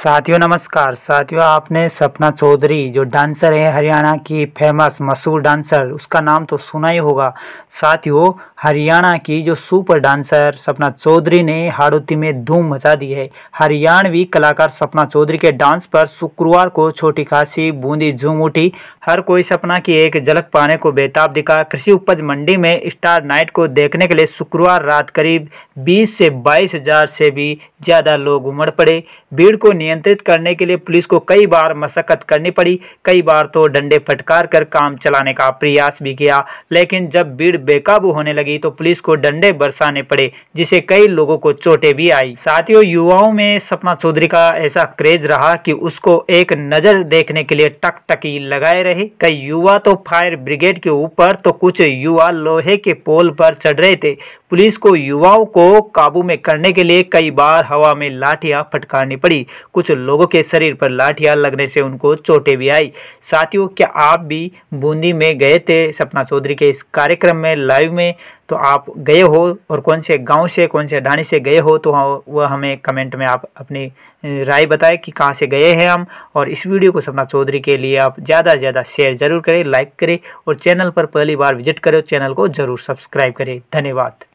साथियों नमस्कार साथियों आपने सपना चौधरी जो डांसर है हरियाणा की फेमस मशहूर डांसर उसका नाम तो सुना ही होगा साथियों हरियाणा की जो सुपर डांसर सपना चौधरी ने हाड़ोती में धूम मचा दी है हरियाणवी कलाकार सपना चौधरी के डांस पर शुक्रवार को छोटी खासी बूंदी झूम उठी हर कोई सपना की एक झलक पाने को बेताब दिखा कृषि उपज मंडी में स्टार नाइट को देखने के लिए शुक्रवार रात करीब 20 से बाईस हजार से भी ज़्यादा लोग उमड़ पड़े भीड़ को नियंत्रित करने के लिए पुलिस को कई बार मशक्क़त करनी पड़ी कई बार तो डंडे फटकार कर काम चलाने का प्रयास भी किया लेकिन जब भीड़ बेकाबू होने लगी तो पुलिस को डंडे बरसाने पड़े जिसे कई लोगों को चोटें भी आई साथियों युवाओं में सपना चौधरी का ऐसा क्रेज रहा कि उसको एक नज़र देखने के लिए टकटकी लगाए रहे रहे कई युवा तो फायर ब्रिगेड के ऊपर तो कुछ युवा लोहे के पोल पर चढ़ रहे थे पुलिस को युवाओं को काबू में करने के लिए कई बार हवा में लाठियां फटकारनी पड़ी कुछ लोगों के शरीर पर लाठियां लगने से उनको चोटें भी आई साथियों क्या आप भी बूंदी में गए थे सपना चौधरी के इस कार्यक्रम में लाइव में तो आप गए हो और कौन से गांव से कौन से ढाणी से गए हो तो हाँ, वह हमें कमेंट में आप अपनी राय बताएं कि कहां से गए हैं हम और इस वीडियो को सपना चौधरी के लिए आप ज़्यादा से ज़्यादा शेयर ज़रूर करें लाइक करें और चैनल पर पहली बार विजिट करें चैनल को ज़रूर सब्सक्राइब करें धन्यवाद